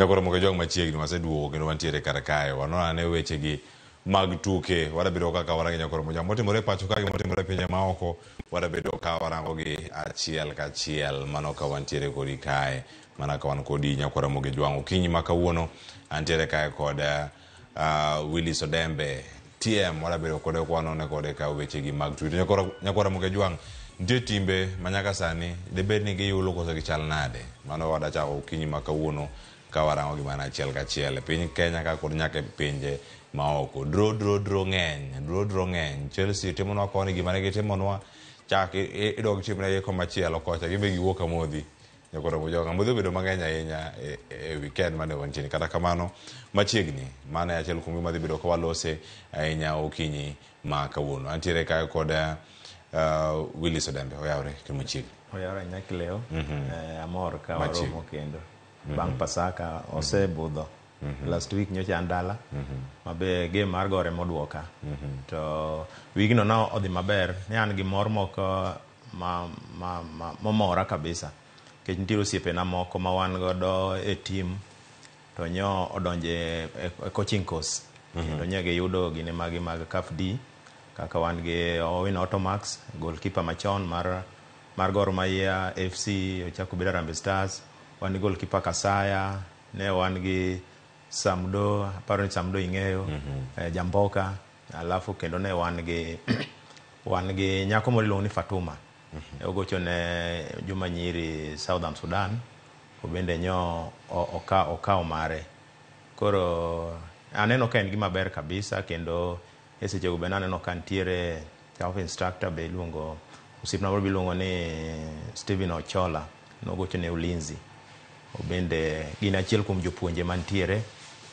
nyakoro moko jong machiegni waseduogo kendo wantiere kar kae wanonane wechegi mag tuke wadabedo kaka warango e nyakoro mojang motimore e pacho ka motimore e pinje maoko wadabedo ka warangogi achiel kachiel mano ka wantiere kodi kae mana ka wan kodi nyakora mogi jwang' okinyi ma kawuono antiere kae kod uh, willis odembe tm wadabedo kode kwanone kode ka wechegi mag tuke nyakora mogi jwang' nitie timbe manyaka sani debed ni giyulo koso gichal nade mano wadachako okinyi ma kawuono kawarango warango gimana achiel kachiel e piny kenya ka kod nyaka e pinje maoko dro dro dro ng'eny dro dro ng'eny chelsea timonwa koni gima ne gitimonwa chak idog timne komachielo kocha gibe giwuok amodhi nyakoromo joga modhi obedo mang'eny ahinya e, e weekend mane wantieni kata kamano machiegni mano achiel kuom gima dhi bedo ka ahinya okinyi ma kawuono antiere kae kod uh, willis odembe oyawre kendo oyawre nyakileo mhm. eh, amor ka waromo kendo Mhm. bang' pasaka osebudho mhm. last week nyocha an dala mhm. mabe game mar gore modwoka to wigno na odhi maber ne an gi mor moko ma, ma, ma, momora kabisa nikech nitiere osiepena moko ma wan godo e tim to nyo odonje e, e coaching course kendo nyo giyudo gine magi mag kafd kaka wan gi owin automax goalkeeper machon mar, mar gor maia fc ochako bira rambe stars mm -hmm. wan gi goalkeeper Kasaya, ne wan gi Samdo, aparo ni Samdo ing'eyo, mm -hmm. eh, Jamboka, alafu kendo ne wan gi wan gi nyako moro iluongo ni Fatuma. Mm -hmm. Ogocho ne Juma Nyiri Southern Sudan, obende nyo oka okawo mare. Koro aneno ka en gi maber kabisa kendo e sechego be naneno ka ntiere self instructor be iluongo osiepna moro biluongo ni stephen Ochola nogocho ne Ulinzi. obende gin achiel kuom jopuonje mantiere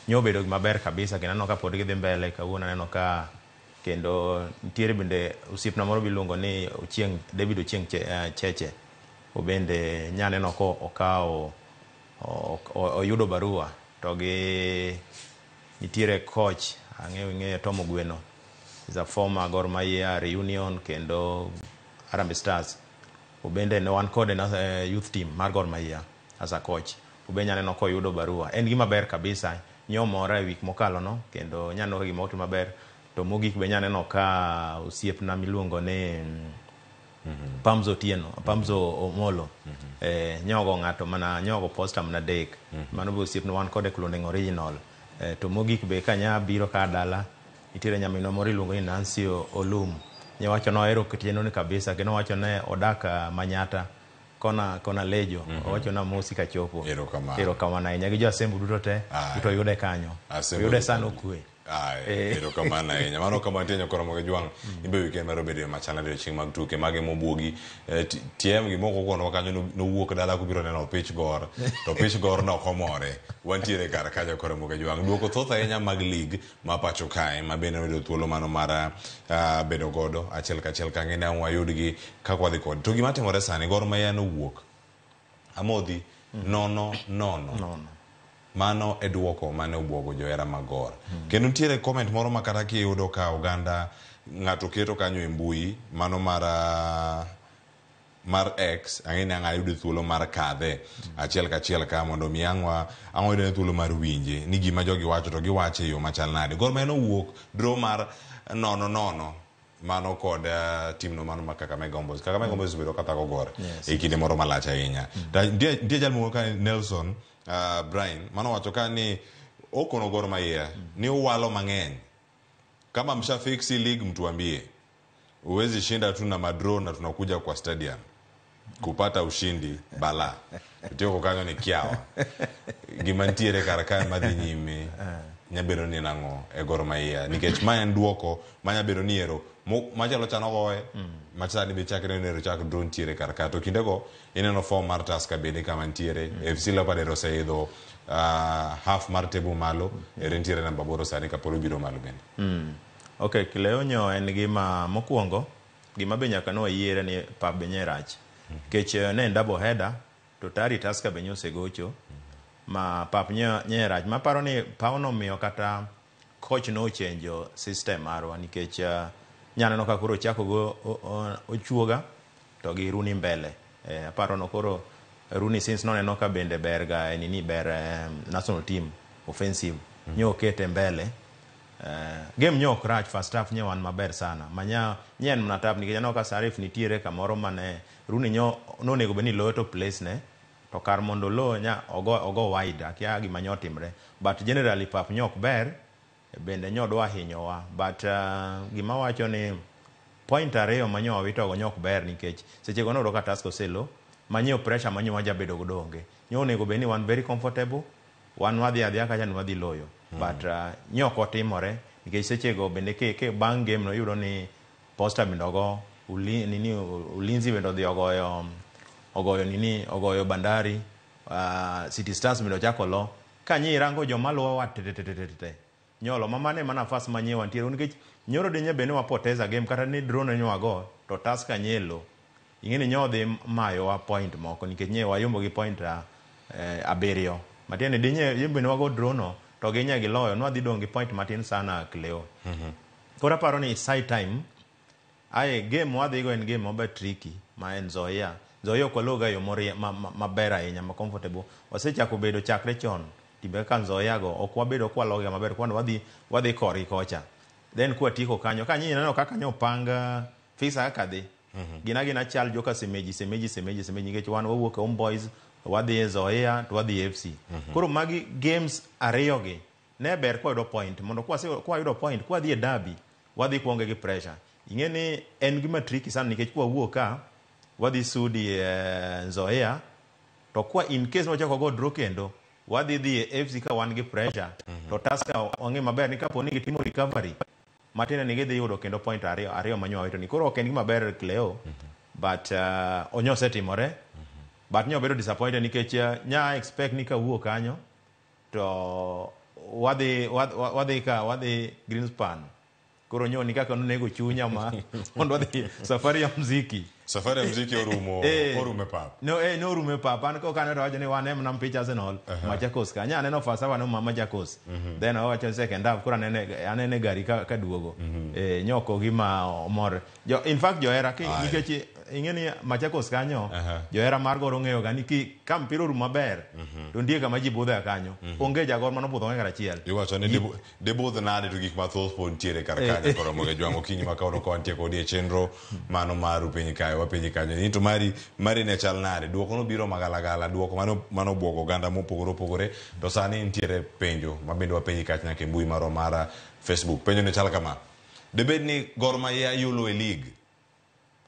nyo obedo gimaber kabisa kendo aneno ka pod gidhi mbele kawuono aneno ka kendo nitiere bende osiepna moro biluongo ni ochieng david ochieng eh, cheche obende nya neno ka okawo oyudo barua to gi nitiere coach ang'eyo ing'eyo tomo gweno is a former gor maia reunion kendo arambe stars obende ne wan kode eh, youth team mar gor maia as a coach ubenya neno koyudo barua en gima ber kabisa nyomora e wik mokalo no kendo nyanoo gima otimo maber to mogik be nya neno ka osiepna miluongo ni mm-hmm. pamzo tieno mm-hmm. pamzo omolo mm-hmm. eh, nyogo ng'ato mana nyogo posta mana dek mm-hmm. mano be osiepna wan kode kulunding original eh, to mogik be kanya biro ka dala nitiere nyaminwa moro iluongo ni nancy olum nyawacho noero kitieno ni kabisa kendo wacho ne odak eh, manyata kona kona lejo mm -hmm. owacho na mosi kachopo erokamano erokamano ahinya gi jo asembu duto te to yude kanyo yude sana okwe Ae, erokamano ahinya. Mano kama nitie nyakora moko jwang' ibe wike mar obedo e machana dio chieng' mag tuke mage mobuogi. TM gi moko kono kanyo nowuok dala kubiro neno pitch gor. To pitch gor no komore. Wantiere kar kanyo kora moko jwang'. Duoko thoth ahinya mag lig ma pacho kae ma bende wedo thuolo mano mar uh, bedo godo achiel kachiel kange ne ang wayudgi kaka wadhi kod. To gima timore sani gor ma yano wuok. Amodhi nono nono. nono. mano e duoko mane obuogo johera magor hmm. kendo nitiere comment moro ma kata kiyudo ka oganda ng'ato keto kanyo e mbui mano mar uh, mar x ang'eni ang' ayude thuolo mar kadhe achiel kachiel ka mondo mi ang'wa ang'wa yudene thuolo mar winje ni gima jogi wacho to giwacho e yo machal nade koro maen owuok dro mar nono nono mano kod uh, timno mano ma kakamegombos kakamegombos mm. bedo kathako gore yes. e kinde moro malach ahinya mm -hmm. nitie jal mowuo ka nelson uh, Brian manowacho ka ni okono Gor Mahia mm. ni uwalo mang'eny kama mshafiksi league mtuambie Uwezi shinda tu na madro na tunakuja kwa stadium kupata ushindi bala kwa kanyo ni kiawa gimantiere kar kae madhi nyime ah. nyabedo ni nang'o e Gor Mahia nikech ma en dwoko manyabedo ni ero machalo chano goye hmm. machsani be chakre nero chak dro nitiere kar ka to kindego ineno form mar taska bende kama nitiere hmm. fc lopader oseidho ah, half mar tebu malo hmm. ere nitiere namba boro sani kapod obiro malo bende ok kileonyo en gima mokwongo gima be nyaka nowayiere ni pap be nye rach nikech eh, ne en dabo heda to tari taska be nye osegocho ma pap nye rach maparo ni pawno miyo kata koch nochenjo system marwa nikech uh, nyaneno ka koro ochako go ochuoga to gi runi mbele eh, aparo no koro runi since noneno ka bende ber ga nini ber eh, national team offensive mm. nyo kete mbele eh, game nyo crash first half nye wan maber sana manya nyen mna tab nikech ka sarif nitiere kamoro mane runi nyo nonego bedni loyo to place ne to kar mondo lo nya ogo, ogo wide akia gima nyo timre but generally pap nyo ok ber bende nyodwa ahinyowa but uh, gima wacho ni point ariyo manyo wawitogo nyo ber nikech sechego noyudo ka task oselo manyo pressure manyo wajabedo godo onge nyo onego bed ni wan very comfortable wan wadhi adhiya kacha ni wadhi loyo mm. but uh, nyo otimore nikech sechego bende ke, ke bang' game no yudo ni posta bende uli, nini, ulinzi bende odhi ogoyo ogoyo nini ogoyo bandari uh, city stars bende ochako lo kanyi irango joma wa tetetetetete nyolo ma mane ma nafas manyie wantiere nikech nyoro dinya be ne wapoteza game kata ni drone nyo wago to tas ka nyelo ing'e ni nyo dhi mayo wa point moko nikech nye wayombo gi point a, eh, abiriyo matia ni dinya yombo ni wago drone to ginya giloyo nwa dhi dong gi point matin sana kleo mm -hmm. koro aparo ni side time ay game wadhi go en game moba tricky ma en zoya zoya ok waloga yo maber ma, ma ahinya ma comfortable wasechako bedo chakre chon timbe kaka Nzoia go ok wabedo kwa loga maber kwando wadhi wadhi kori kocha then kwatiko kanyo kanyi neno kaka nyo panga fisa kaka dhi mm -hmm. gina gina chal joka semeji semeji semeji semeji nikech wan wawuok e home boys wadhi e Zoea to wadhi e FC mm -hmm. koro magi games ariyo gi ne ber kwayudo point mondo kwayudo point kwadhi e dabi wadhi kuonge gi pressure ing'e ni en gima tricky sana nikech kwawuok ka wadhi sudi e Nzoia to kwa in case wachako go draw kendo wadhi dhi e ka wan gi pressure mm -hmm. to taska wang'e maber ni kapo ni gitimo recovery Martina ni gidhi yudo kendo point ariyo ariyo manyo wawito ni koro ok en gima ber leo mm -hmm. but uh, onyo osetimore mm -hmm. but nyo bedo disappointed nikech uh, nya expect ni kawuo kanyo to wadhi wadhi ka wadhi Greenspan koro nyo ni kaka nonego chunya ma mondo wadhi safari ya mziki safari ya mziki orumo eh, eh orume eh. pap no eh no orume pap an ko kanero wacho ni wan em nam pictures and all uh -huh. machakos ka nya aneno falsafa no mama chakos mm -hmm. then owacho second half kura anene anene gari ka, ka duogo mm eh nyoko gi ma omor jo in fact jo era ki nikech ing'e ni machakos kanyo uh -huh. johera mar goro ong'eyo ga ni ki, ka mpira orum maber uh mhm. -huh. to ndie kama ji budhe kanyo uh mhm. -huh. onge jagor mano budho ng'e kar achiel iwacho ni dibudh nade to gik mathoth po nitiere e kar eh. kanyo koro moge jwang' okinyi ma kawono kawantie kodie chenro mano maru piny kayo wapiny kanyo ni to mari mari ne chal nade duoko nobiro magalagala duoko mano obwogo oganda mopogore opogore to sani nitiere penjo mabende wapiny kach nyaka e mbui marwa mara facebook penjo ne chal kama debed ni gor maia yulo e league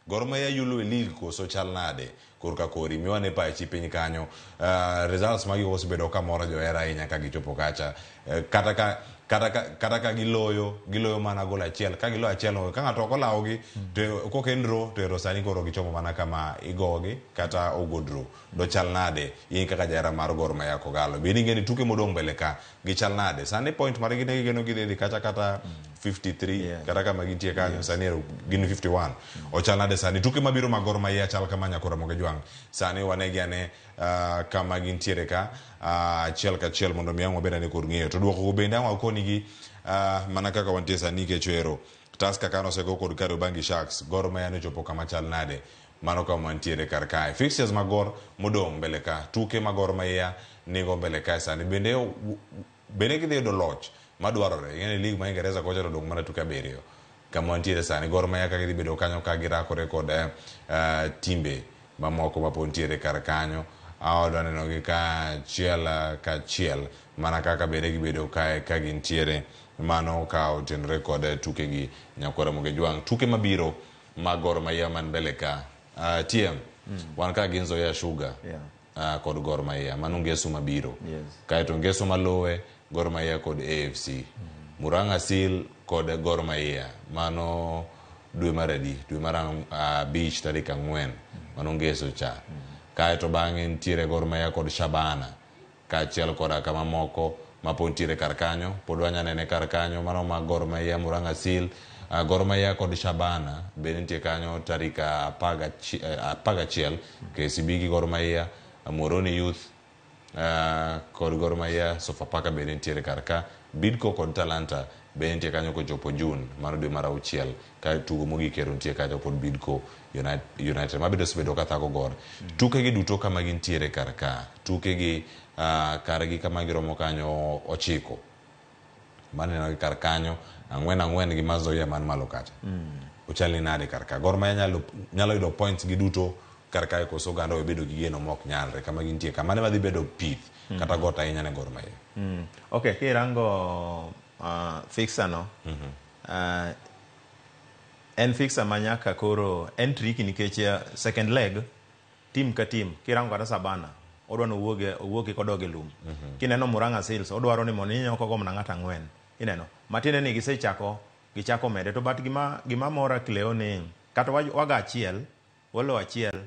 gor mahia yulue e lig koso chal nade korka kori miwane pachi piny kanyo uh, results magi osebedo kamoro johera ahinya ka gichopo kacha uh, kata ka kata ka, kata ka giloyo giloyo mana gol achiel ka giloyo achiel ka ng'ato ok olawgi kokend ro to ero sani koro gichomo mana kama igogi kata ogod ro dochal nade in kaka jahera mar gor maya kogalo bin ingeni tuke modong' mbele ka gichal nade sani point mara kine kikeno kithithi kacha kata 53 kata kama gintie kanyo yes. sani gin 51 ochal nade sani tuke mabiro magor maie achal kama nyakora mogejwang sani wanegi ane uh, kama gintiere ka uh, achiel uh, kachiel mondo mi ang wabed ane kod ng'eyo to dwokogo bende ang wakonigi uh, mana kaka wantie sani kechwero taska kano osego kod kariobangi sharks gor maya nochopo kama chal nade mano kama wantiere kar kae fixtures magor modong' mbele ka tuke magor maiya nigo mbele kae sani bende bende gidhi yudo loch madwarore ing'eni yaani lig ma ingereza kocha to mana tuke abiriyo kama wantiere sani gor mahia ka gidhi bedo kanyo ka girakore kod uh, timbe mamoko mapod ntiere kar kanyo aodwa nenogi ka chiel eh, mana kaka bende gibedo kae ka gintiere mano ka otenore kod tukegi moge jwang' tuke mabiro mag gor mahia man mbele ka uh, tm mm. wan ka gin zoya yeah. uh, kod Gor Mahia mano ngeso mabiro yes. kaeto ngeso maluwe Gor Mahia kod AFC mm-hmm. Muranga Seal kod Gor Mahia mano dwe mar adi dwe mar abich uh, tarik ang'wen mm-hmm. mano ngeso cha mm-hmm. kaeto bang'e nitiere Gor Mahia kod Shabana kaachiel koda kamamoko mapod nitiere kar kanyo pod wanya nene kar kanyo mano ma Gor Mahia Muranga Seal Uh, ah, gor mahia kod shabana be nitie kanyo tarik ah, apagachiel eh, mm. kcb gi gor mahia Moroni Youth, kod Gor Mahia, Sofapaka bende nitiere kar ka, Bidco kod Talanta bende nitie kanyo kochopo June mano dwe mar auchiel ka tugo mogik ero nitie kacha pod Bidco United mabedo osebedo ka thako Gor. Mm. Tuke gi duto kama gintiere kar ka, tuke gi kargi kama giromo kanyo ochiko maneno gi kar kanyo ang'wen ang'wen gi Mazoia man malo kacha. Mm. Uchalni nade kar ka? Gor Mahia nyalo, nyalo yudo points gi duto kar kae koso oganda bedo gi geno mok nyalre kama gintie kamane madhi bedo pith kata got ahinya ne gor maiya hmm. okay kirango uh, fixer no mhm. uh, en fixer manyaka koro en tricky nikech uh, second leg team ka team kirango kata sabana odwa nowuoge owuoke kodog e lum mm -hmm. kineno muranga sales odwaro ni mondo inyo kogo mna ng'ata ng'wen ineno matiende ni gisechako gichako mede to but gima gima mora kleo ni kata wag achiel wolo achiel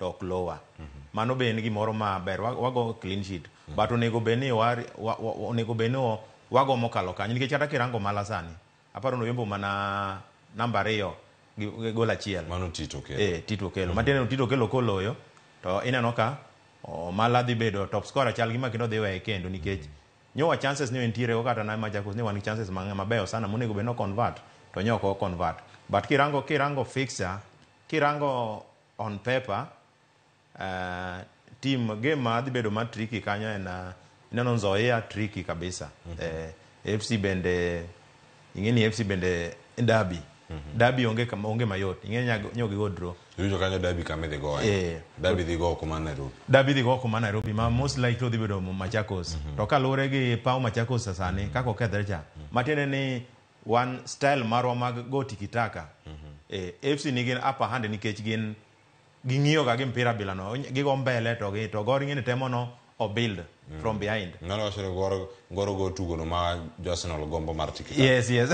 to ok lowa mm -hmm. mano be en gimoro maber wago clean sheet mm -hmm. but onego ni wa, onego bedni wago mokalo kanyo nikech kata kirango mala sani aparo noyombo mana namba ariyo gi gol achiel mano tito kelo eh, tito kelo mm -hmm. matene tito okelo koloyo to ineno ka oh, mala dhi bedo top scorer chal gima kendo dhi weye kendo nikech mm -hmm. nyowa chances nyo entire go kata na majakos ni wan chances mang'a mabeyo sana monego bed no convert to nyoko convert but kirango kirango fixer kirango on paper uh, team game madhi bedo ma tricky kanyo en uh, ineno Nzoia tricky kabisa mm -hmm. eh, FC bende ing'eni FC bende dabi Mm -hmm. dabi onge kama onge mayot ing'e nyogi go draw yudo kanyo dabi kama dhi goye eh, dabi dhi go kuma Nairobi dabi dhi go kuma Nairobi ma mm -hmm. most likely odhi bedo Machakos mm -hmm. to kalure gi pao Machakos sani mhm. kako kethre cha mhm. matiende ni wan style marwa mag go tikitaka mm -hmm. eh, FC nigin upper hand nikech gin ging'iyo ga gi mpira bila no gigo mbele to gito goringi ni temo no obuild mm. from behind mm. noloso ni goro goro go tugo no ma jo Arsenal gombo mar chiki yes yes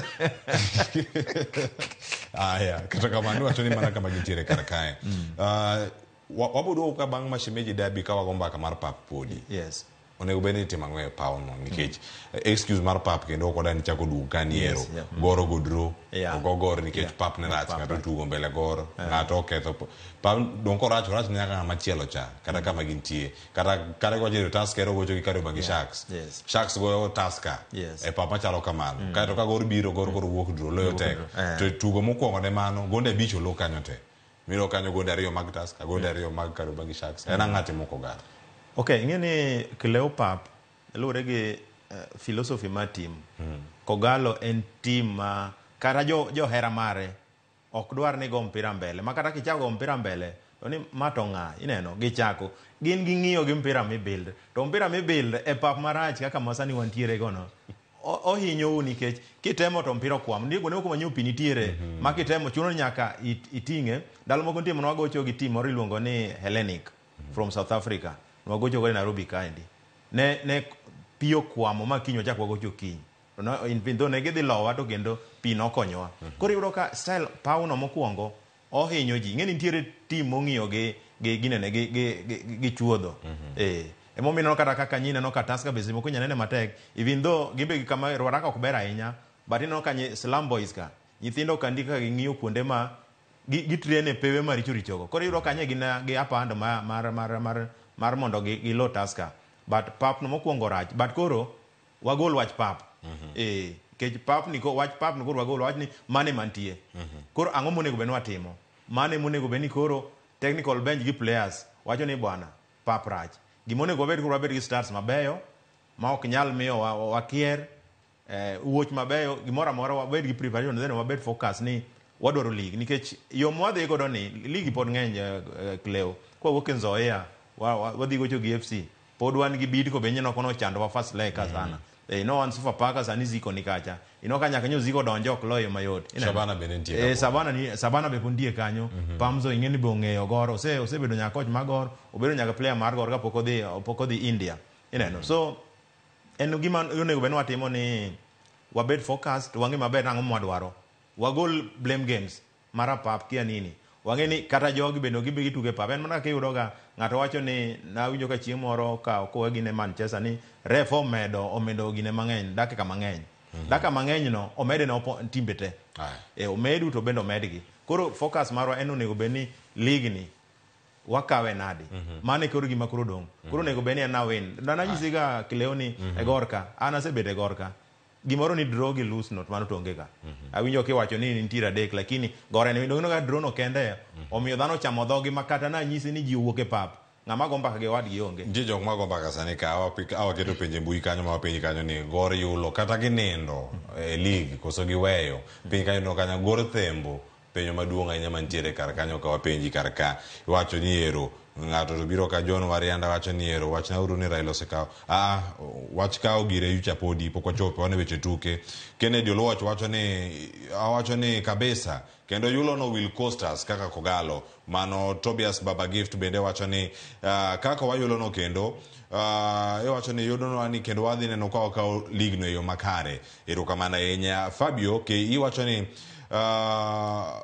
ah kata kamano wacho ni mana kama gintiere kar kae mm. uh, ka bang' mashemeji dabi ka wago mar pap podi yes onego bed ni itimo ang'weyo e pawno nikech mm. excuse mar pap kendo ok odwa ni chako duogo ka niero yes, yeah. Mm. goro godro yeah. ogo gor nikech yeah. pap ne rach ng'ato tugo mbele goro yeah. ng'ato oketho pap dong korach orach ne nyaka ng'ama chielo cha kata kama gintie kata kata gojedo kero gocho gi kario magi shaks yes. shaks goyo e taska yes. e pap machalo kamano mm. kaeto ka gor biro gor koro wuok dro loyo tek to tugo mokwongo ne mano gonde abich olo kanyo te miro kanyo gonde ariyo mag taska gonde mm. ariyo mag kario magi shaks en ang'ate mokogar Ok, ing'eni Cleo Pap, luwore gi uh, philosophy mar tim. Mm. Kogalo en tim ma uh, kata jo johera mare ok dwar ni go mpira mbele. Ma kata kichako go mpira mbele, to ni mato ng'a, ineno, gichako. Gin gi ng'iyo gi mpira mi build. To mpira mi build e pap marach kaka masani wantiere go no. ohinyo u nikech kitemo to mpira kwam ndi kuonde kuma nyupi nitiere mm -hmm. ma kitemo chuno nyaka it, itinge ndalo moko nitie mana wagocho gi tim moro iluongo ni Hellenic mm -hmm. from South Africa wagocho go Nairobi kaendi. Ne ne piyo kwamo ma kinyo chak wagocho kiny. No, in pindo ne gidhi lowa to kendo pi nokonywa. Mm -hmm. Koro yudo ka style pau no mokwongo ohinyo ji. Ng'eni nitiere team mong'iyo gi gi gine ne gi gi, gi, gi, gi chuodho. Mm -hmm. Eh. Emomino kata kaka nyine no kata aska bezi mokunya nene matek. Even though gimbe gi kama rwaraka ok ber ahinya. But ino kanyi slum boys ka. Nyithindo kandika ging'iyo kuonde ma gitrene gi pewe maricho richogo. Koro yudo kanya gina gi apando mar mar mar mar mondo gi gilo taska but pap no mokwongo rach but koro wagol wach pap mhm. eh kech ni ko wach pap no koro wagol wach ni mane mantie mhm. koro ang'o monego bed ni watimo mane monego bed ni koro technical bench gi players wacho ni bwana pap rach gimonego wabed koro wabed gi stars mabeyo ma ok nyal miyo wakier eh, wuoch mabeyo gimoro amora wabed gi preparation then wabed focus ni wadwaro league nikech yo mwadhi godo ni league pod ng'eny uh, eh, uh, eh, kleo kwawuok e nzoia wadhi gocho gi FC pod wan gi bidko be nyeno kono chando wa first leg ka sana eh no one super paka sana ziko ni kacha ino kanya kanyo ziko donjo ok loyo mayot ina sabana be nitie eh sabana ni sabana be pondie kanyo mm -hmm. pamzo ingeni be ongeyo goro se ose osebedo nyaka coach mar goro obedo nyaka player mar goro poko odhi poko odhi India ineno mm -hmm. so en gima onego bed ni watimo ni wabed focused wang'e maber nang'o mwadwaro wagol blame games mara pap kia nini wang'e ni kata jogi bende gibi gituge pap en mana kaka iyudoga ng'ato wacho ni nawinjo ka chieng' moro ka kowe gine manchester ni ref omedo omedo gine mang'eny dakika mang'eny mhm. daka mang'eny no omede no timbe te e, omedu to bende omedgi koro focus marwa en onego bed ni league ni wakawe nadi mm-hmm. mane koro gima koro dong mm-hmm. koro mhm. onego bed ni en nawin nanyisiga kileo ni e mm-hmm. egorka anasebedo egorka gimoro ni draw gi lose note mano to onge ga awinjo kiwacho ni nitiere adek lakini gore ni ndo ga draw no kende omiyo dhano chamo dhogi makata na nyisi ni ji owuok e pap ng'ama go mbaka gi wadgi onge nitie jok mago mbaka sani ka awaketo penje mbui kanyo ma wapiny kanyo ni gor yulo kata ginindo e lig koso giweyo piny kanyo no kanyo gor thembo penyo maduong' ahinya mantiere kar kanyo ka wapenji kar ka iwacho ni ero ng'ato to biro ka john warianda wacho ni ero wachnauru ni raila osekao aa ah, ah, wach kawo gire yucha podi pok wachope wane weche tuke kennedy oluoch wacho ni wacho ni kabisa kendo yulono will cost us kaka kogalo mano tobias gift bende wacho ni uh, kaka wayulono kendo uh, iwacho ni yudonwa ni kendo wadhi neno ka wakawo ligno e yo makare erokamano ahinya fabio ke iwacho ni uh,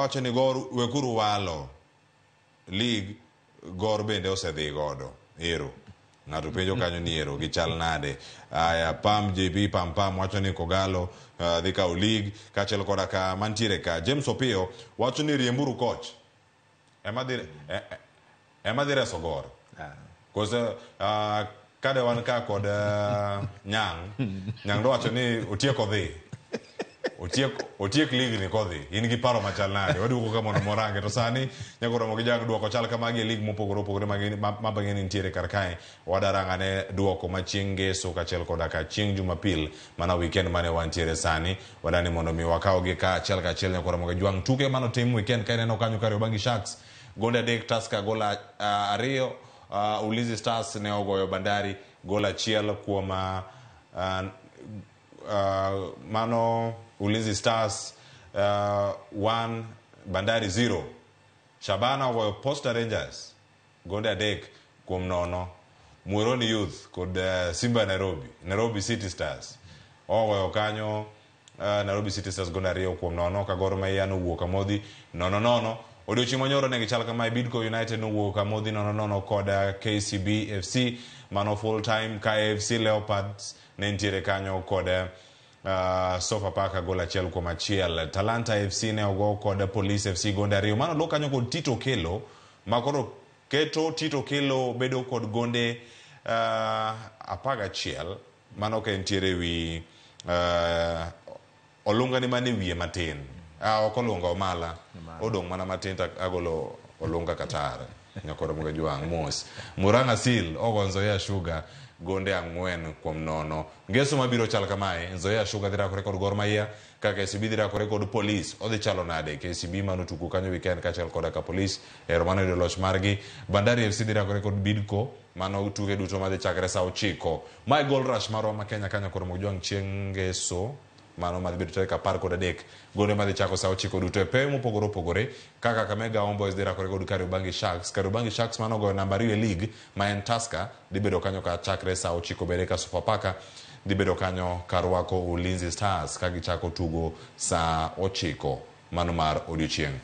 wacho ni gor wekuru walo lig gor bende osedhi godo ero ng'ato penjo kanyo ni ero gichal nade aya pam jp pampam wacho ni kogalo uh, dhi kawo lig kaachiel koda ka mantiere ka james opio wacho ni riemburu koch ema dhi e, e, reso gor ah. kose uh, kade wan ka kod uh, nyang nyang dowacho ni otieko dhi otiek otiek ni kodhi in gi paro machal nade waduogo ka mondo morange to sani nyagoromo gi jag dwoko chal kamagi e lig mopogore opogore mabang'e ni nitiere kar kae wadarangane dwoko ma chieng' ngeso kachiel koda ka chieng' jumapil mana weekend mane wantiere sani wadani mondo mi wakawgi kaachiel kaachiel nyagoromo gi jwang' tuke manotim weekend ka ineno kanyo kare obangi sharks gol adek taska gola uh, ariyo uh, ulizi stars ne ogoyo bandari gola achiel kuom uh, uh, mano Ulinzi Stars uh, one Bandari zero Shabana of Posta Rangers adek Dek Kumnono Muironi Youth kod uh, Simba Nairobi Nairobi City Stars ogoyo kanyo uh, Nairobi City Stars gona ariyo kuom nono ka Gor Mahia nowuok amodhi nono nono odiochieng' manyoro ne gichal kama Bidco United nowuok amodhi nono nono kod KCB FC mano full time ka AFC Leopards ne ntiere kanyo kod uh, Ah, sofa paka gol achiel kuom achiel talanta fc ne ogo kod police fc gonde ariyo mano lo kanyo kod tito kelo makoro keto tito kelo bedo kod gonde uh, ah, apag achiel mano ka entiere wi uh, ah, olungani mane wiye matin uh, ok olunga omala odong' mana matin tagolo olunga katare nyakore mwenye juu angmos muranga sil ogo nzoya sugar gonde angwen kuom nono ngeso mabiro chal kamae nzoya sugar dhira kore kod gor maia ka KCB dhira kore kod polis odhi chalo nade KCB manu tuku kanyo weekend kachal koda ka polis eromano yudo loch margi bandari FC dhira kore kod bidco mano tuke duto madhi chakre sa ochiko mae gol rush marwa ma Kenya kanyo kore mwenye juu ang chieng ngeso mano madhi bedo tarik apar kod adek gonde madhi chako saa ochiko duto e pewe mopogore opogore kaka kakamega omboys dhi rakore kod kariobangi sharks kariobangi sharks mano ogoyo namba ariyo e lig ma en taska dhi bedo kanyo ka chakre saa ochiko bede ka sofapaka dhi bedo kanyo karwako ulinzi stars ka gichako tugo sa ochiko mano mar odiochieng'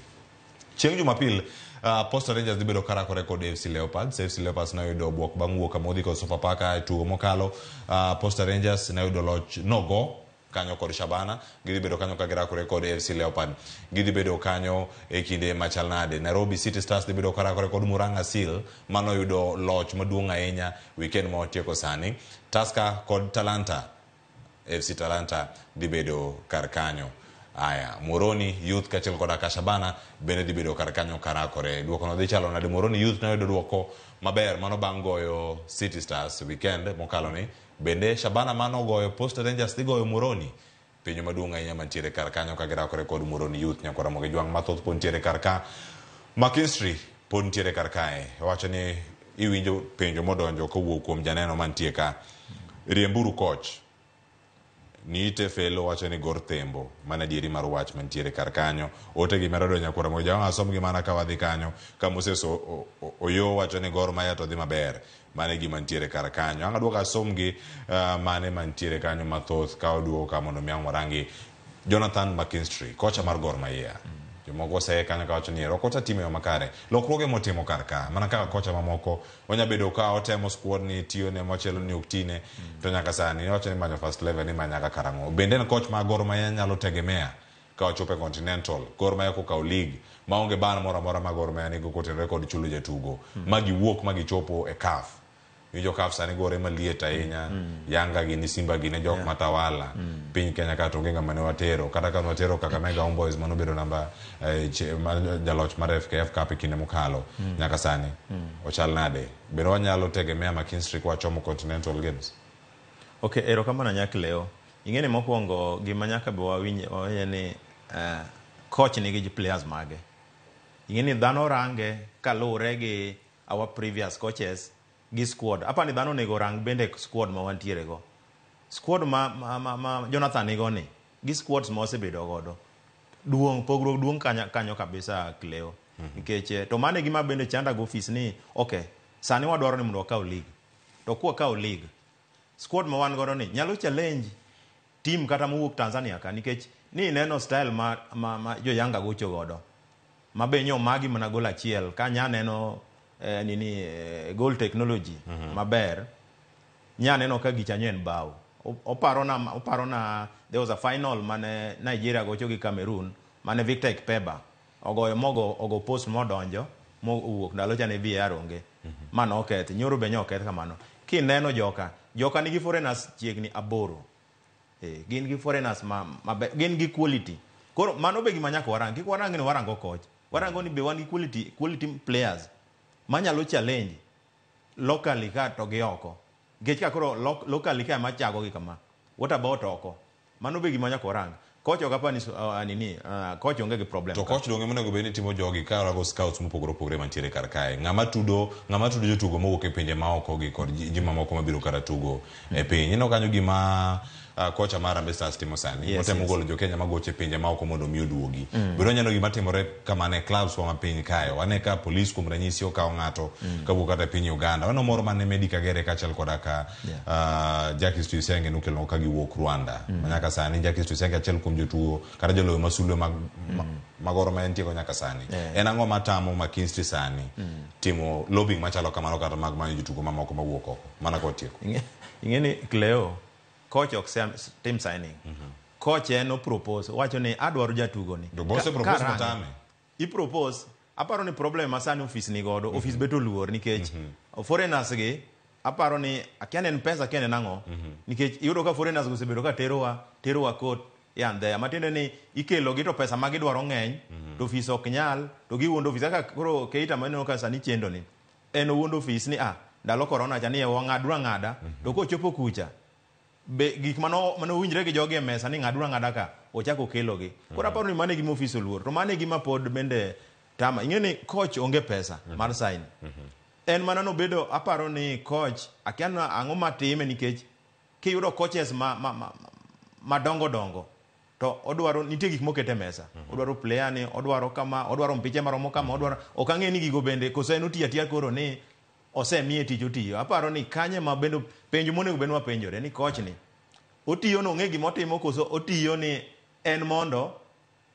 chieng' jumapil Uh, Posta Rangers dhi bedo karakore kod fc Leopards. fc Leopards noyudo obuok bang' wuok amodhi kod Sofapaka e tugo mokalo. Uh, Posta Rangers noyudo loch nogo kanyo kod Shabana, gidhi bedo kanyo ka girakore kod AFC Leopard. Gidhi bedo kanyo e kinde machal nade. Nairobi City Stars dhi bedo karakore kod Muranga Seal, mano yudo loch maduong' ahinya weekend ma otieko sani. Tusker kod Talanta, FC Talanta dhi bedo kar kanyo. Aya, Muroni Youth kachiel koda ka Shabana bende dhi bedo kar kanyo karakore. Duoko no dhi chalo nade? Muroni Youth noyudo duoko maber mano bang' goyo City Stars weekend mokalo ni bende shabana mane ogoyo post rangers dhi goyo muroni pinyo maduong' ahinya mantiere kar kanyo ka girakore kod muroni youth nyakora mogi jwang' mathoth pod ntiere kar ka mcinstry pod ntiere kar kae wacho ni iwinjo penjo modonjo kowuok kuom janeno mantie ka riemburu koch niite felo wacho ni gor thembo mana dieri mar wach mantiere kar kanyo ote gimerodo nyakuramo jawang' asomgi mana ka wadhi kanyo ka moses oyo wacho ni gor maya to dhi maber mane gima nitiere kar kanyo ang aduoko asomgi uh, mane mantiere kanyo mathoth ka oduogo ka mondo mi ang warangi jonathan mckinstry kocha mar gor maia mm. jomoko oseye kanyo kawacho ni ero kocha timo yo makare lokruoge motimo kar ka mana kaka kocha mamoko onyabedo ka otemo squad ni tiyone mochelo ni oktine mm. to nyaka sani wacho ni manyo first level ni manyaka karango bende en koch ma gor maia nyalo tegemea kawachope continental gor maia kokaw league maonge ban moro amora ma gor maia nigo kotenore kod chulo jatugo mm. magiwuok magichopo e kaf ni joka afsani gore maliet ahinya mm. yanga gini simba gine jok yeah. matawala mm. piny kenya ka tonge ng'ama ne watero kata ka watero kakamega mm. homeboys manobedo namba eh, jaloch mar fkf cup e kinde mokalo mm. nyaka sani mm. ochal nade bende wanyalo tegemea makinstri kwachomo continental games ok ero kama na nyak leo ing'eni mokwongo gima nyaka be wawinje ni uh, eh, coach nigi ji players mage ing'eni dhano range kalure gi our previous coaches gi squad. Apa ni dhano onego rang bende squad ma wantiere go. Squad ma, ma, ma, ma Jonathan nigo ni gi squads ma osebedo godo. Duong, pogruok duong kanyo, kanyo kabisa kileo. Mm -hmm. Nikeche, to mane gima bende chanda go office ni, okay, sani wadwaro ni mundo wakaw league. To kuwa kaw league, squad ma wan godo ni, nyalo challenge team kata mwuk Tanzania ka, nikech ni neno style ma, ma, ma jo yanga gocho godo. Mabe nyo magi mana gol achiel, ka nya neno eh, nini eh, goal technology mm -hmm. maber nya neno ka gichanyo en bao oparona oparona there was a final mane Nigeria gocho gi Cameroon mane Victor Ekpeba ogoyo mogo ogo post modonjo mo owuok ndalo chane VAR onge mm -hmm. mano okethi nyoro be nyoketh kamano kineno joka joka nigi foreigners chiegni aboro eh, gin gi foreigners ma, ma be, gin gi quality koro mano be gima nyako warang kik warang ni warango koch warango ni be wan gi quality, quality players manyalo challenge locally ka to gi oko nikech ka koro locally ka ema chago gi kama what about oko mano be gima nyaka warang koch ok apani uh, nini uh, koch onge gi problem to koch donge monego bed ni timo jogi ka rago scouts mopogore opogore mantiere kar kae ng'ama tudo ng'ama tudo jotugo mowuok e pinje maoko gi kod ji mamoko mabiro kara tugo e piny ineno kanyo gima uh, kocha mar Harambee Stars timo sani yes, otemo yes. golo jokenya magoche pinje maoko mondo mi oduogi mm. bedo nyalo gima timore kamano e clubs wa mapiny kayo wane ka polis kuom ranyisi okawo ng'ato mm. kawuok kata e piny uganda wano moro mane medi kagere kachal koda ka yeah. uh, ah, jakis tuisenge nokelo ka giwuok rwanda mm. manyaka sani jakis tuisenge achiel kuom jotugo kata joloyo masulwe mag, mm. ma, magoro ma entiego nyaka sani yeah. en ang'o matamo makinstri sani mm. timo lobbying machalo kamano kata mag manyo jotugo mamoko mawuok oko mana kotieko ing'e ni cleo coach ok sell team signing. Mm -hmm. Coach eno propose, wacho ni adwaro jatugo ni. Do boss propose matame. I propose, aparo ni problem masani office ni godo, mm -hmm. office beto luor nikech mm -hmm. foreigners gi aparo ni akianen pesa kene nango mm -hmm. nikech iyudo ka foreigners go sebedo ka terowa terowa court yan e there matende ni ikelo gi to pesa ma gidwaro ngeny mm -hmm. to fees ok nyal to giwondo office kaka koro keita maneno ka sani chendo ni en wondo office ni ah ndalo corona cha ni e wanga dwa ngada mm -hmm. to mhm. ko chopo kucha be gik mano mano winjre gi jogi e mesa ni ng'adura ng'ada ka ochako kelo gi mm -hmm. koro aparo ni mane gima ofis oluor to mane gima pod bende tama ing'e ni coach onge pesa mm -hmm. mar sign mm -hmm. en mana nobedo aparo ni coach akia ang'o matime nikech kiyudo coaches ma, ma, ma, ma madongo dongo to odwaro nitie gik mokete mesa mm -hmm. odwaro player ni odwaro kama odwaro mpiche maromo kama mm -hmm. odwaro ok ang'e ni gigo bende koso en otiya tiya koro ni osemiye tich otiyo aparo ni kanye ma bende penj monego bed wapenjore ni kochni otiyo no ong'e gimotimo koso otiyo ni en mondo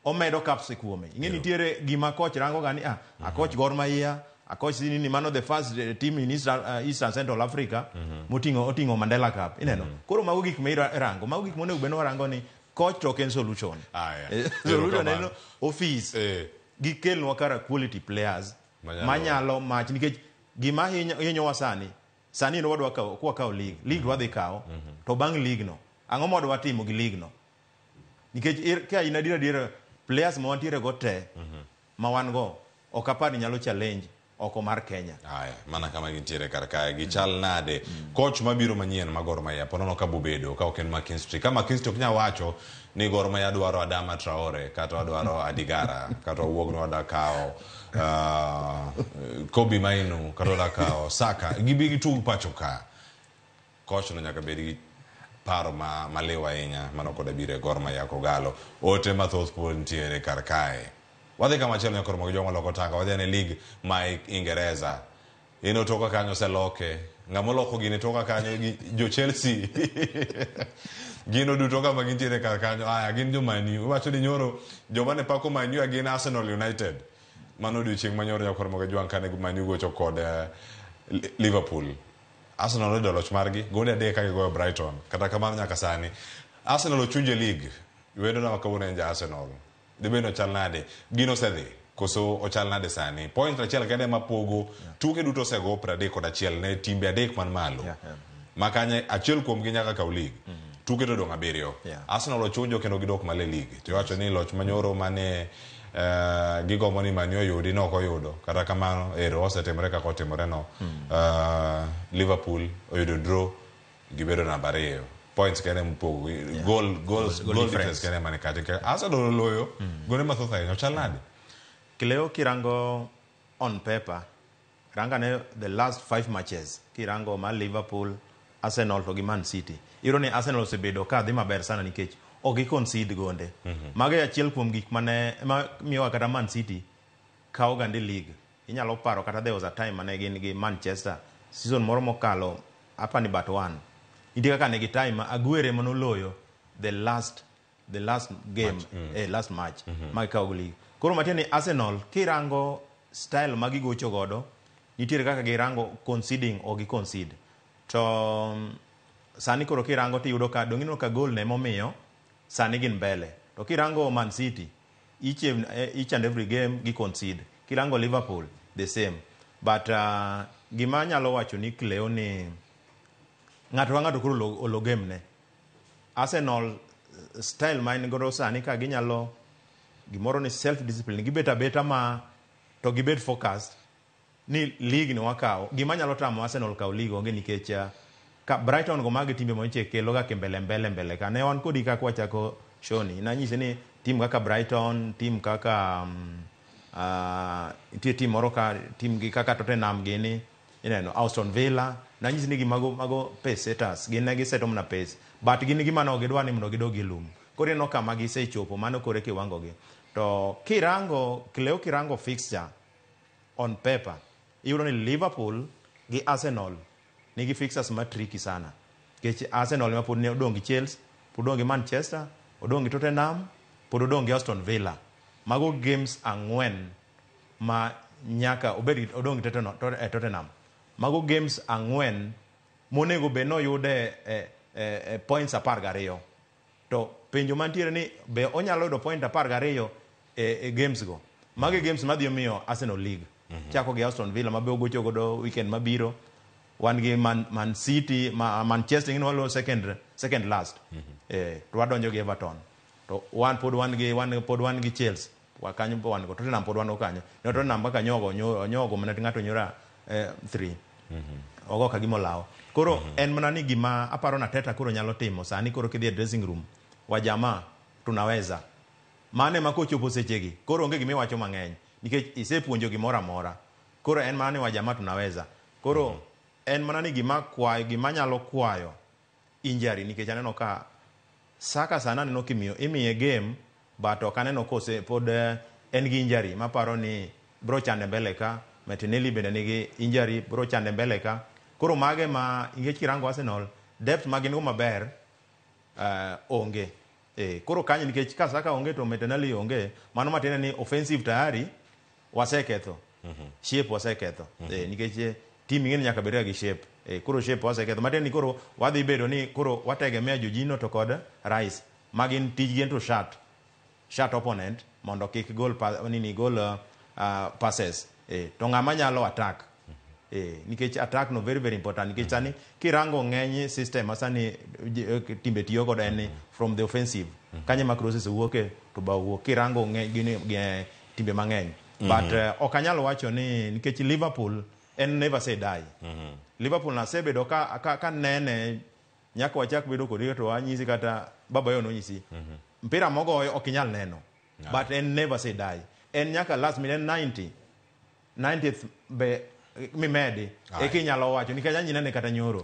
omedo kaps e kuome ing'e nitiere gima koch rango ga ni ah, mm -hmm. akoch gor maiya akoch sinini mano the first eh, team in eastern, uh, eastern central africa mm -hmm. oting'o mandela cup ineno mm -hmm. koro mago gik mirango mago gik monego bedno warango ni koch to ok en solution ah, eh, solution en office eh. gikelnwa kara quality players manyalo, manyalo mach nikech gima hinyo wa sani sani no wadwa kawo kwa kawo league league mm -hmm. wadhi kawo mm -hmm. to bang league no ang'o mo wadwa timo gi league no nikech er, ka ina dira dira players mo wantire go te mm -hmm. ma wan go ok apar nyalo challenge oko mar Kenya ay mana kama gintire kar kae gi chal nade mm -hmm. coach mabiro manyien ma Gor Mahia ponono ka bubedo ka ok en McKinstry ka McKinstry ok nya wacho ni Gor Mahia dwaro Adama Traore kata dwaro Adigara kata wuogno wadakao kawo Uh, Kobe Mainu, Karolaka, Osaka, gibi gitu pacho ka. Kosh no nyaka bedi paro ma malewa enya manoko da bire gorma ya kogalo. Ote mathoth po ntiere kar kae. Wadhi kama chelo nyakor mo gijongo loko tanga, wadhi ane league ma ingereza. Ino toka kanyo se loke. Nga mo loko gini toka kanyo jo Chelsea. gino duto kama gintiere kar kanyo. Aya, gin jo manyu. Wacho ni nyoro, jomane pako manyu ya gina Arsenal United. mano odiochieng' manyoro jakor moga jwang' kane mani ugocho kod uh, liverpool arsenal noyudo loch margi goli adek kagigoyo brighton kata kamano nyaka sani arsenal ochunje league wedona ma kawuono en ja arsenal dibed ochal nade gin osedhi koso ochal nade sani point achiel kende mapogo yeah. tuke duto osego pradek kod achiel ne timbe adek man malo yeah, yeah. makanye achiel kuomgi nyaka kaw lig mm -hmm. tuke to dong' abiriyo yeah. arsenal ochunjo kendo gidok male league tiwacho ni loch manyoro mane Eh, gigo moni manyo yudi no koyudo kata kamano ero osetimore kaka otimore no eh, liverpool oyudo draw gibedo namba ariyo points kene mpogo gol gol gol difference kene mane kati ke asa do loyo hmm. gone mathoth ahinya chal nade hmm. kileo kirango on paper ranga ne the last five matches kirango ma liverpool arsenal to gi man city iro ni arsenal osebedo ka dhi maber sana nikech ok gi concede gonde. Mm -hmm. Mago e achiel kuom gik mane ma miwa kata Man City kao gande league. Inyalo paro kata there was a time mane gin gi Manchester season moro mokalo apa ni but one. Nitie kaka ne gi time Aguero mano loyo the last the last game mm -hmm. eh, last match mm -hmm. mag kao league. Koro matieni Arsenal kirango style magi gocho godo nitiere kaka girango conceding o gi concede. To mm, sani koro kirango tiyudo ka dong'i ka goal ne momiyo sani gin mbele to kirango man city each, each and every game gi concede kirango liverpool the same but uh, gima nyalo wacho ni cleo ni ng'ato ka ng'ato koro olo game ne arsenal style ma en godo sani ka ginyalo gimoro ni self discipline gibet abeta ma to gibet focused ni league ni wakaw gima nyalo tamo arsenal kaw league onge nikech uh, ka Brighton go mag timbe moche kelo ga ke mbele mbele mbele ka ne wan kodi ka kwa chako show ni na nyise ni team kaka Brighton team kaka um, mm, uh, ah, tie team moro ka team gi kaka Tottenham gini ineno Aston Villa na nyise ni gimago mago pesetas gine gi setom na pes but gine gi mano gedwa ni mno gidogi e lum kore no kama gi se chopo mano kore ke wango gi to kirango kileo kirango fixture on paper iuro ni Liverpool gi Arsenal nigi fixtures ma tricky sana. Kech Arsenal ma pod ne odong gi Chelsea, pod odong gi Manchester, odong gi Tottenham, pod odong gi Aston Villa. Mago games ang'wen ma nyaka obed odong gi eh, Tottenham. Mago games ang'wen monego be noyude eh, eh, eh, points apar gariyo. To penjo mantiere ni be onyalo yudo point apar gariyo e eh, eh, games go. Mago mm -hmm. games madhi omiyo Arsenal League. Mm -hmm. Chako gi Aston Villa ma be ogocho godo weekend mabiro. wan gi man, man city ma, manchester gin walo second, second last mm -hmm. eh, to wadonjo gi everton to wan pod wan gi wan pod wan gi chelsea wakanyo wan go tottenham pod wan go kanyo ne tottenham kaka nyogo nyogo mana ng'ato nyora eh, three mm -hmm. ogo ka gima olawo koro mm -hmm. en mana ni gima aparo na teta koro nyalo timo sani koro kidhi e dressing room wa jamaa tunaweza mane ma kochopo sechegi koro onge gimiwacho mang'eny nikech isepuonjo gimoro amora koro en mane wa jamaa tunaweza koro mm -hmm. en mana ni gima kwayo gima nyalo kwayo injari nikech aneno ka saka sana aneno kimiyo imiye game but ok aneno kose pod uh, en gi injari maparo ni bro chande mbele ka metineli bende nigi injari bro chande mbele ka koro mage ma ingech kirango arsenal depth ma gin go maber uh, onge e, koro kanyo nikech ka saka onge to metineli onge mano matiende ni offensive tayari waseketho mm -hmm. shape waseketho mm -hmm. e, nikech timu ingene nyaka berega gi e, shape e, koro shape waseketho matieni koro wadhi bedo ni koro wategemea jojino to kod rais magin tijgi en to shat shat opponent mondo kik gol pa, nini gol uh, uh, passes e, to ng'ama nyalo attack e, nikech attack no very very important nikech sani kirango ng'eny system masani timbe tiyo godo en from the offensive kanye ma crosses wuoke to bao wuok kirango ng'eny timbe mang'eny but uh, ok wacho ni nikech liverpool en never say die mm-hmm. liverpool na nasebedo ka, ka, ka nene nyaka wachak bedo kodi to anyisi kata baba yo nonyisi mm-hmm. mpira mogoyo ok inyal neno yeah. but en never say die en nyaka last minute 90 90th be mimedi eki inyalo wacho nikech anyinene kata nyoro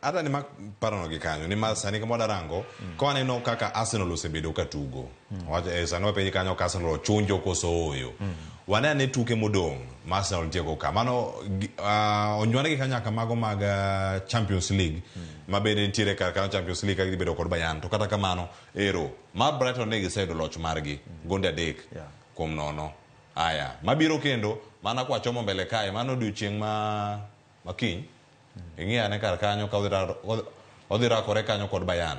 hata eh. nima parono gi kanyo nimar sani kama wadarango mm. ka waneno kaka arsenal osebedo ka tugo mm. Eh, sani wapenji kanyo ka arsenal ochunjo koso oyo mm. wanene tuke modong' ma Arsenal tieko ka mano uh, onywanegi ka nyaka mago mag uh, Champions League mm. ma bende nitiere kar kanyo Champions League ka gidhi bedo kod Bayern to kata kamano ero mar Brighton ne giseyudo loch margi mm. gonde adek yeah. kuom nono aya mabiro kendo mana kwachomo mbele kae mano odiochieng' ma makiny mm. ing'i ane kar kanyo ka odhi rakore kanyo kod Bayern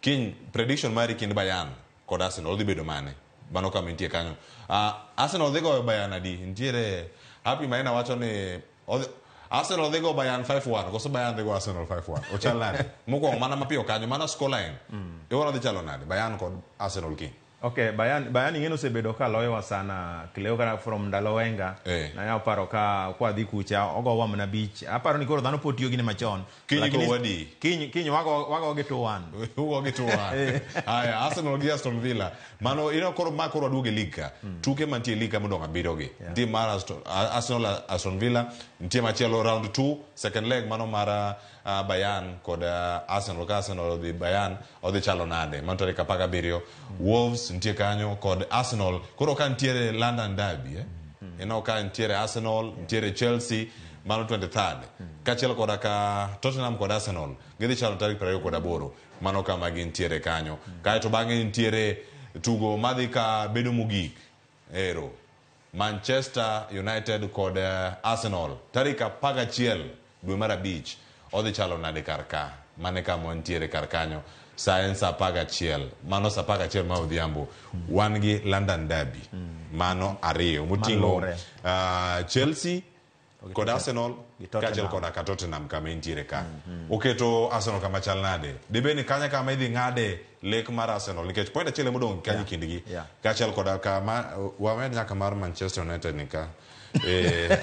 kiny prediction mari kind Bayern kod Arsenal odhi bedo mane mano kama mantie kanyo uh, arsenal dhi goyo bayan adi nitiere happy maena wacho ni arsenal dhi go bayan 51 1 koso bayan dhi go arsenal 5 ochal nade mokwongo mana mapiyo kanyo mana scoreline mm. iwona dhi chalo nade bayan kod arsenal kiny Okay, Bayern Bayern ng'eno osebedo ka loyowa sana kileo kana from ndalo Wenger. Eh. Na ya paro ka kwa dhi kucha wa mna beach. Aparo ni koro dhano potio tiyo gine machon. Kinyi go wadi. Kinyi kinyi wago wago ge 2-1. Wago ge 2-1. Aya, Arsenal gi Aston Villa. Mano ino koro ma koro duoge lig Mm. Tuke mantie e lig ka nga abiro gi. Yeah. Di mara Aston Arsenal Aston Villa, ntie machelo round 2, second leg mano mara uh, uh, ah, Bayern kod uh, Arsenal ka Arsenal odhi Bayern odhi chalo nade mano tarik apar gabiriyo mm -hmm. Wolves nitie kanyo kod Arsenal koro ka nitiere London Derby eh? mm -hmm. ineno ka nitiere Arsenal yeah. nitiere Chelsea mano 23rd mm -hmm. kachiel koda ka Tottenham kod Arsenal gidhi chalo tarik prariyo kod aboro mano kama gintiere kanyo mm -hmm. kaeto bang'e nitiere tugo madhi ka bedo mogik ero Manchester United kod uh, Arsenal tarik apar gachiel dwe mar abich odhi chalo nade kar ka mane kama wantiere kar kanyo sa en sa apar gachiel mano sa apar gachiel ma odhiambo wan gi london derby mano ariyo moting'o uh, chelsea kod arsenal kaachiel koda ka tottenham kama entiere ka oketo arsenal kama chal nade dibed ni kanya kama idhi ng'ade lek mar arsenal nikech point achiel emodong' kanyo kindgi kaachiel koda kama wamed nyaka mar manchester united nika eh,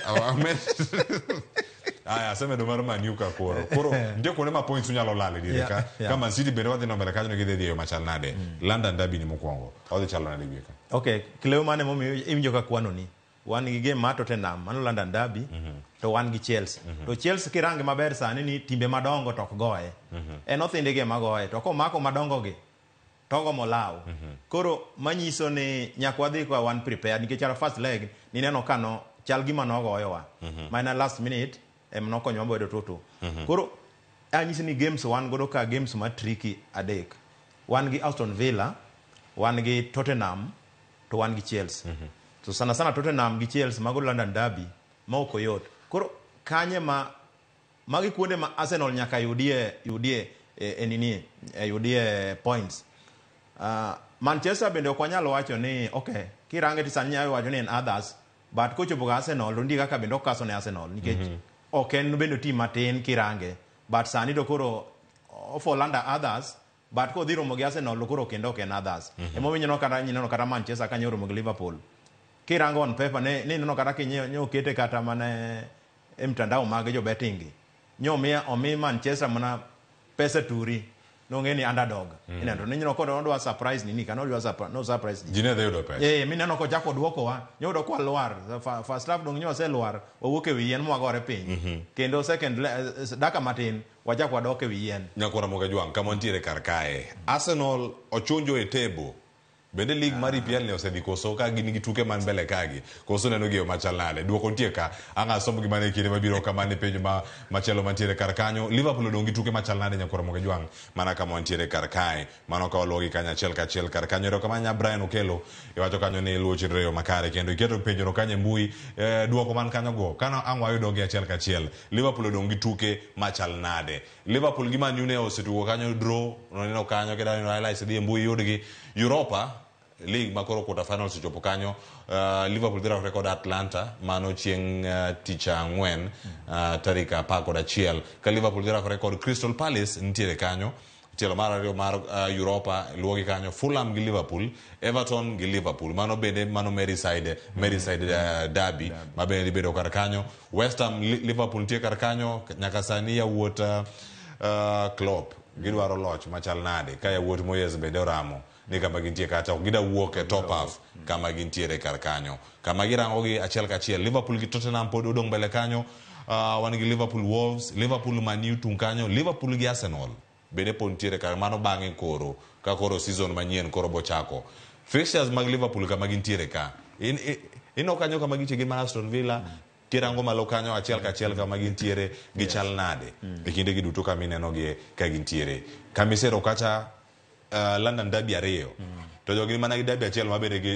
aya mar mari maniuka koro koro nde kuone mapoints unyalo lale direka yeah, yeah. ka mancity bende wadhi nombele kanyo gidhi dhi eyo machal nade mm. london dabi ni mokwongo odhi chalo nade gieka okay kileu mane momiyo iwinjo ka kwanoni wan gi game mar tottenham mano london derby mhm. to wan gi chelsea mm -hmm. to chelsea kirange maber sani ni timbe madongo tok goye mm -hmm. en othindege magoye to komako madongogi togo molaw mm -hmm. koro manyiso ni nyaka wadhi ka wan prepared nikech our first leg nineno kano chal gima nogoyowa mm -hmm. maina last minute em nokonyowa boedo toto mm -hmm. koro anyisi ni games wan godo ka games ma triki adek wan gi aston villa wan gi tottenham to wan gi chelsea mm -hmm. so sana sana tottenham gi chelsea mago london derby ma ok oyot koro kanye ma magi kuonde ma arsenal nyaka yudie yudie e, e nini e, yudie points uh, manchester bende ok wanyal wacho ni okay kirange ti sani wacho ni en others but kochopo ga arsenal to nitie kaka bende okaso ne arsenal nikech mm -hmm ok en bedo tim matin kirange but sani to koro ofall under others but kodhi romo gi arsenal koro kendo ok en others mhm. emomiyo ineno kata manchester kanyo romo gi liverpool kirango on paper ne ineno kata kinyo kete kata mana e mtandao mag jo betting nyo omi manchester mana pesa turi nongeni ni underdog mm. inendo ninyino kod nodwa surprise ni nika nodwa surprise no surprise ni jine dhayudo pesa eh mineno ko jako duoko wa nyodo kwa lwar first half dong nyose lwar owuok e yien mwagore piny mm -hmm. kendo second eh, daka matin wachako wadok e yien nyakwara moga jwang kama ntiere kar kae arsenal ochunjo e tebo bende lig mar EPL ni osedhi koso ka gin gi man mbele kagi koso neno gi e yo machal nade duoko nitie ka ang' asom gimane e kinde mabiro kamane penjo ma, machielo mantiere kar kanyo liverpool odong' gi tuke machal nade nyakura moke jwang' mana kama wantiere kar kae mano ka waluwogi kanyo achiel ka achiel kar kanyo erokamano nya brian okelo iwacho kanyo ni luo chenro e yo makare kendo iketo penjono kanyo e mbui eh, duoko man kanyo go kano ang' wayudo gi achiel ka achiel liverpool odong' gi tuke machal nade liverpool gi man united osetugo kanyo draw noneno kanyo kidani highlights dhi e mbui yudgi Europa League ma koro quarter finals chopo kanyo uh, Liverpool dhi record Atlanta mano chieng uh, tich ang'wen uh, tarik apar kod achiel ka Liverpool dhi record Crystal Palace nitiere kanyo tielo mar ariyo mar uh, Europa luogi kanyo Fulham gi Liverpool Everton gi Liverpool mano bende mano Merseyside Merseyside uh, derby ma bende libedo kar kanyo West Ham Liverpool nitie kar kanyo nyaka sani yawuot uh, uh, Klopp gidwaro loch machal nade ka yawuot Moyes bende oramo ni kama gintie kata ok gidawuok e top half kama gintiere kar kanyo kama girangogi achiel kachiel liverpool gi tottenham pod odong' mbele kanyo uh, wan gi liverpool wolves liverpool maniw tung kanyo liverpool gi arsenal bende pod ntiere kar mano bang'e koro ka koro season manyien koro bochako fixtures mag liverpool kama gintiere ka ino kanyo kama gitie gi mar aston villa kirango malo kanyo achiel kachiel kama gintiere gichal nade mm. e kindegi duto kama inenogi ka gintiere kamisero kacha uh, London derby ariyo. Mm. To jogi mana gi derby achiel mabende gi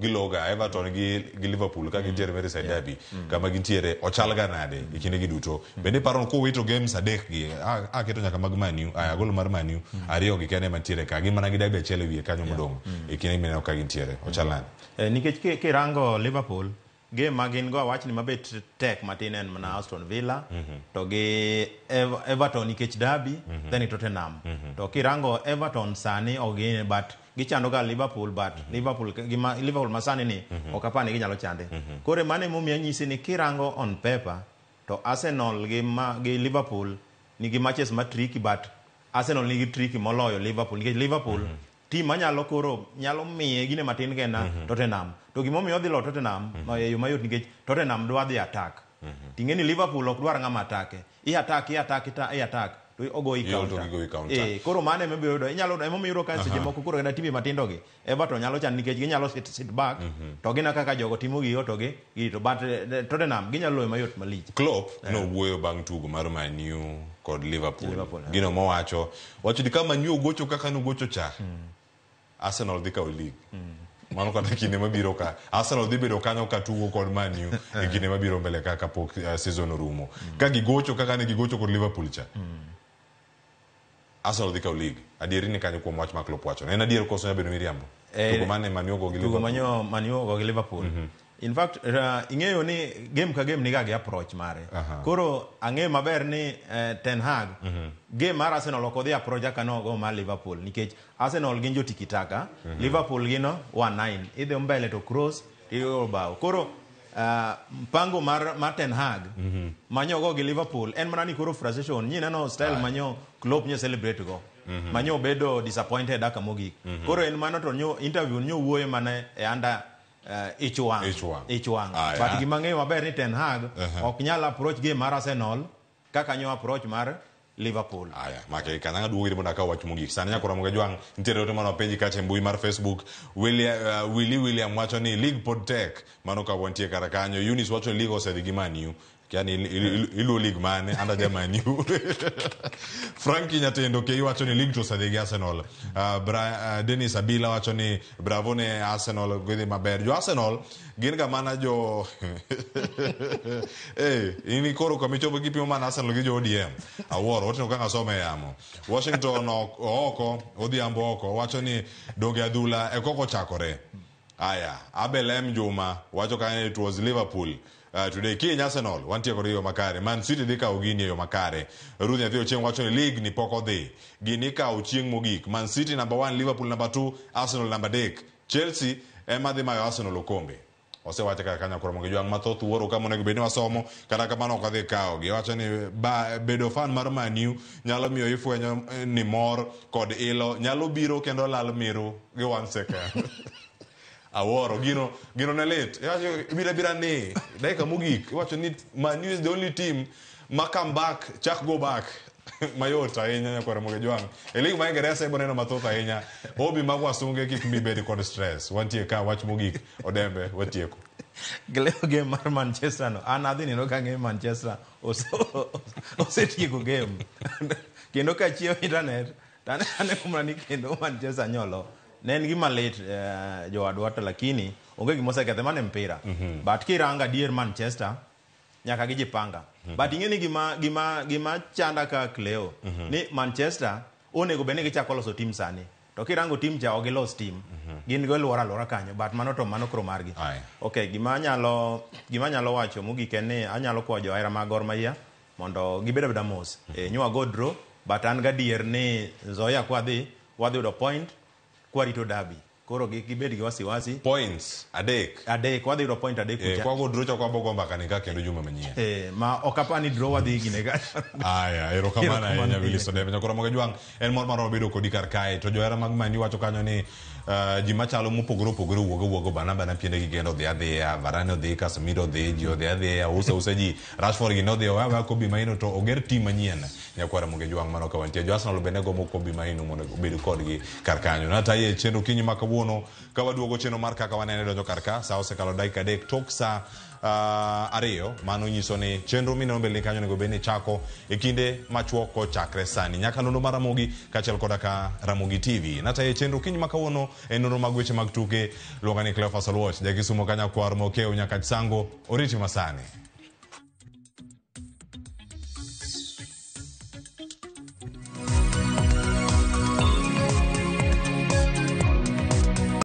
giloga Everton gi, gi Liverpool ka gintiere mm. Merseyside yeah. derby hmm. eh. mm. kama gintiere ochal ga nade mm. ikinde gi duto. Mm. Bende paro ko wito games adek gi a, ah, a ah, keto nyaka mag Man U aya ah, gol mar Man U mm. ariyo gi kene mantiere eh. ka gi mana gi derby achiel wiye kanyo yeah. modong mm. ikinde mineno ka gintiere ochal nade. Mm. Eh, nikech kirango eh. Liverpool game ma gin go awachni mabet tek matin en mana Aston Villa mm -hmm. to gi Ever Everton nikech derby mm -hmm. then e Tottenham mm -hmm. to kirango Everton sani ogin but gichando ga Liverpool but mm -hmm. Liverpool gima, Liverpool masani ni mm -hmm. ok apani ginyalo chande mm -hmm. kore mane mumia nyisi ni kirango on paper to Arsenal gi, ma, gi Liverpool nigi matches ma tricky but Arsenal nigi tricky moloyo Liverpool nikech Liverpool mm -hmm. tim manyalo koro nyalo miye gine matin kena mm -hmm. Tottenham. To gimomiyo odhi lo Tottenham mm -hmm. e yo mayot nikech Tottenham dwa dhi attack. Mm -hmm. Ting'e ni Liverpool ok dwar ng'ama atake. I attack, i attack, i attack. To ogoi counter. Ogoi counter. E, koro mane mebe yudo. Inyalo, e momiyo yudo kaya uh -huh. seche moko kuro kena timi matindo gi. Everton nyalo chan nikech ginyalo sit, sit back. Mm -hmm. To gina e kaka jogo timo gi yoto gi. Gito. But uh, Tottenham ginyalo loyo mayot malich. Klopp uh -huh. Eh. no wuoyo bang tugo mar Man U kod Liverpool. Liverpool uh -huh. Gino mowacho. Wacho di kama Man U ogocho kaka nugocho cha. Mm. Arsenal dhi kawo league. Mm. Mano kata kinde mabiro ka. Arsenal dhi bedo kanyo katugo kod Man U e kinde mabiro mbele ka kapok uh, season orumo. Mm. Ka gigocho kaka ne gigocho kod Liverpool cha. Mm. Arsenal dhi kawo league. Adieri ni kanyo kuom wach ma Klopp wacho. Na en adier koso nyabedo miriambo. Eh, Tugo mane Man U ogo gi Liverpool. Tugo mane Man U ogo gi Liverpool. Mm -hmm. in fact uh, ing'eyo ni game ka game niga gi approach mare uh-huh. koro ang'eyo maber ni uh, ten hag uh-huh. game mar arsenal ok odhi approach kaka nogo mar liverpool nikech arsenal gin jotikitaka uh-huh. liverpool gino 19 idhi mbele to cross tiyo bao koro uh, mpango mar, mar ten hag uh-huh. go gi liverpool en mana ni koro frustration nyi neno style uh manyo clop nyo celebrate go Mm -hmm. manyo bedo disappointed aka mogik mm -hmm. koro en mano to nyo interview nyo wuoye mana e under Eh, Ichwang Ichwang ah, but gimang'eyo maber ni Ten Hag uh-huh. ok nyal approach game mar Arsenal kaka nyo approach mar Liverpool. Aya, ah, make kananga duogo ire mondo akaw wach mogik. Sani nyakora moga jwang' nitiere ote mane penji kacha e mbui mar Facebook. willi uh, William wacho ni league pod tek mano ka wantie kar kanyo. Eunice wacho ni league osedhi gi Man yani ilu league mane anda jamaniu franki nyatendo ke iwacho ni league tosadhi gi arsenal uh, bra, uh, denis abila wacho ni bravo ne arsenal gidhi maber jo arsenal gin ga mana jo hey, ini koro kamichopo gipimo mana arsenal gi jo odm awuoro watino kaka some yamo washington oko odhiambo oko wacho ni donge adhula ekoko chakore aya abelem juma wacho kanyo it was liverpool Uh, today kiny arsenal wantie kod yo makare man city dhi kawo gini e yo makare ruth nyathi ochieng wacho ni league ni pok odhi gini kawo chieng mogik man city namba 1 liverpool namba 2 arsenal namba 3 chelsea ema dhi mayo arsenal okombe osewacha kaka kanya koro mongi jwang mathoth wuoro kama onego bedni wasomo kata kamano ok adhi kawo gi wacho ni ba, bedo fan mar manu nyalo miyo ifwenyo eh, ni mor kod ilo nyalo biro kendo lal miru gi one second awuoro gino gino ne lit iwacho ibira bira ni dakika mogik iwacho ni man is the only team ma come back chak go back mayot ahinya nyakwara mwage jwang e ligi ma ingeresa ibo neno mathoth ahinya hobi mag wasunge kik mi bed kod stress wantie ka wach mogik odembe watieko gileo game mar manchester no an adhi neno ka ng'eyo manchester osetieko game kendo kachiew internet tane ane kumrani kendo manchester nyolo ne en gima lit uh, eh, jowadwa to lakini onge gimosekethe mane mpira mm -hmm. but kiranga dier manchester nyaka gijipanga mm -hmm. but ing'eni gima, gima, gima chanda ka cleo mm -hmm. ni manchester onego bed ni gichako loso tim sani to kirango tim cha ok tim mm -hmm. gin golwora e alwora kanyo but mano to mano kro margi okay, gima nyalo, gima nyalo wacho mogik en ni anyalo kwa johera mag gor mondo gibed abeda mos mm -hmm. e, nywa godro but an gadier ni nzoya kwadhi wadhi yudo point kwarito dabi koro gibed gi wasiwasi points adek adek wadhi yudo point adek eh, kwa draw cha kwabo go mbaka nika kendo juma manyien eh, ma ok draw wadhi gine ga aya ya nyabili Wilson nyakoro nyakora juang en mor maro bedo kodi kar kae to johera mag mani wacho kanyo ni Eh, ji machalo mopogore opogore wuogo wuogo Barnaba napiende gi gendo dhi adhiya Varane odhi kasmiro odhi ji odhi adhiya usa usa ji Rashford gi nodhi wa Kobe Maino to oger tim manyien nyakwara Muge Juang mano ka wantie jo Arsenal bende gomo Kobe Maino mondo obed kodgi kar kanyo nata chenro kinyi ma kawuono ka chenro mar kaka wanene donjo kar ka sa osekalo dakika adek tok saa uh, ariyo mano nyiso ni chenro mineno mbele kanyo onego bed ni chako e kinde machuok kochakre sani nyaka nonro mar ramogi kaachiel koda ka ramogi tv natae chenro kiny ma kawuono e nonro mag weche mag tuke luonga ni cleofas olwot jakisumo kanyakwar mokeo nyaka chisango oriti masani